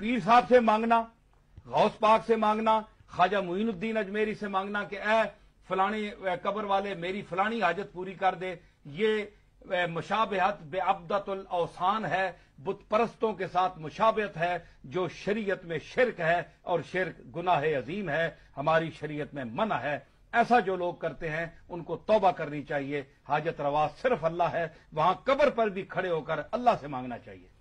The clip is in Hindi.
पीर साहब से मांगना गौस पाक से मांगना ख्वाजा मुइनुद्दीन अजमेरी से मांगना कि ए फलानी कबर वाले मेरी फलानी हाजत पूरी कर दे ये मुशाबहत बेअबदतुल अवसान है बुत परस्तों के साथ मुशाबत है जो शरीयत में शिरक है और शिरक गुनाह अजीम है हमारी शरीयत में मना है ऐसा जो लोग करते हैं उनको तोबा करनी चाहिए हाजत रवा सिर्फ अल्लाह है वहां कबर पर भी खड़े होकर अल्लाह से मांगना चाहिए